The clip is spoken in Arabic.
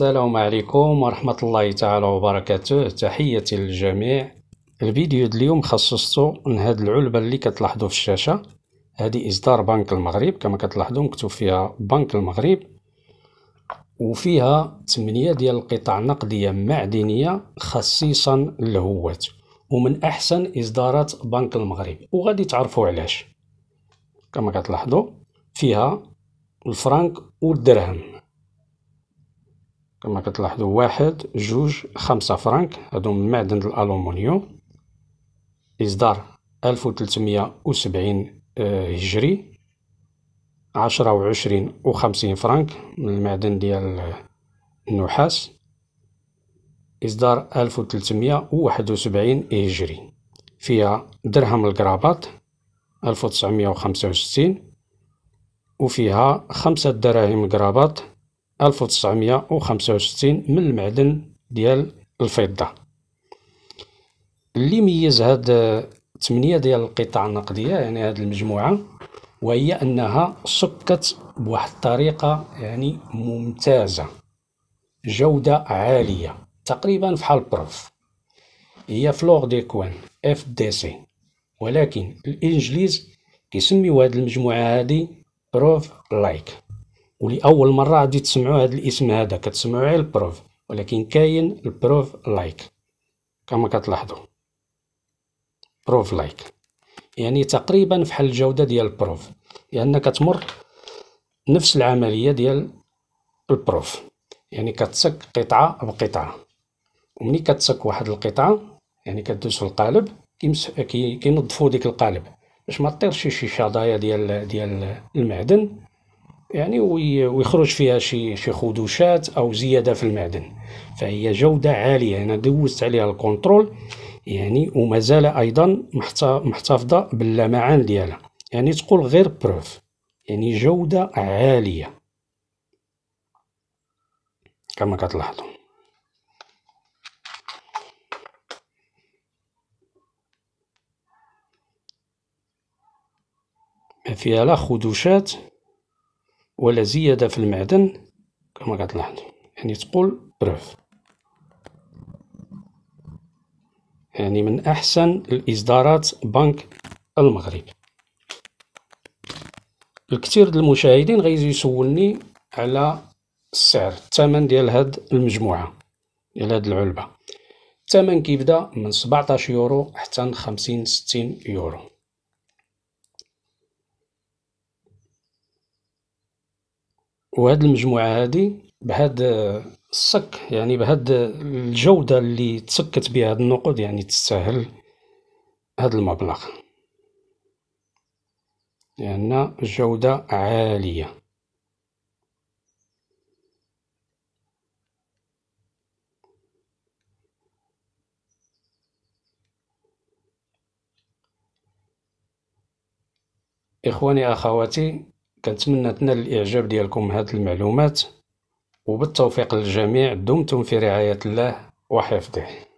السلام عليكم ورحمة الله تعالى وبركاته تحياتي للجميع الفيديو اليوم خصصته لهاد العلبة اللي كتلاحظوا في الشاشة هذه إصدار بنك المغرب كما كتلاحظوا مكتوب فيها بنك المغرب وفيها 8 ديال القطع نقدية معدنية خصيصا للهوات ومن أحسن إصدارات بنك المغرب وغادي تعرفوا علاش كما كتلاحظوا فيها الفرنك والدرهم كما كتلاحظوا واحد جوج خمسة فرانك هادو من معدن الألومنيوم إصدار ألف وتلتمية وسبعين آه، هجري عشرة وعشرين وخمسين فرانك من المعدن ديال النحاس إصدار ألف وتلتمية وواحد وسبعين هجري فيها درهم الكراباط ألف وتسعمية وخمسة وستين وفيها خمسة دراهم كراباط 1965 من المعدن ديال الفضة اللي ميز هاد تمنية ديال القطع النقدية يعني هاد المجموعة وهي أنها صكت بواحد الطريقة يعني ممتازة جودة عالية تقريبا فحال بروف هي فلور دي كوان اف دي سي ولكن الانجليز كيسميو هاد المجموعة هادي بروف لايك ولاول مره غادي تسمعوا هذا الاسم هذا كتسمعوا غير البروف ولكن كاين البروف لايك كما كتلاحظوا بروف لايك يعني تقريبا فحال الجوده ديال البروف لان يعني كتمر نفس العمليه ديال البروف يعني كتسك قطعه بقطعه ومني كتسك واحد القطعه يعني كدوز في القالب كينظفوا ديك القالب باش ما طيرش شي شظايا ديال ديال المعدن يعني ويخرج فيها شي شي خدوشات او زياده في المعدن فهي جوده عاليه انا دوزت عليها الكونترول يعني ومازال ايضا محتفظه باللمعان ديالها يعني تقول غير بروف يعني جوده عاليه كما كتلاحظوا ما فيها لا خدوشات ولا زيادة في المعدن كما كتلاحظ يعني تقول بروف يعني من أحسن الإصدارات بنك المغرب الكثير ديال المشاهدين غيجي يسولني على السعر الثمن ديال هاد المجموعه ديال هاد العلبه الثمن كيبدا من 17 يورو حتى 50 60 يورو وهاد المجموعه هادي بهاد الصك يعني بهاد الجوده اللي تسكت بها هاد النقود يعني تستاهل هاد المبلغ لان يعني الجوده عاليه إخواني أخواتي كنتمنى تنال الاعجاب ديالكم هذه المعلومات وبالتوفيق للجميع دمتم في رعايه الله وحفظه